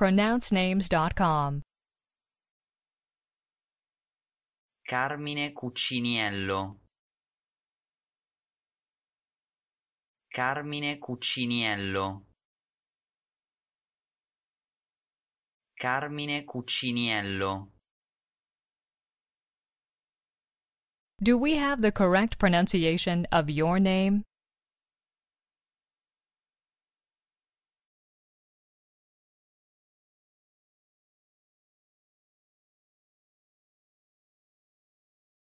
pronouncenames.com. Carmine Cucciniello. Carmine Cucciniello. Carmine Cucciniello. Do we have the correct pronunciation of your name?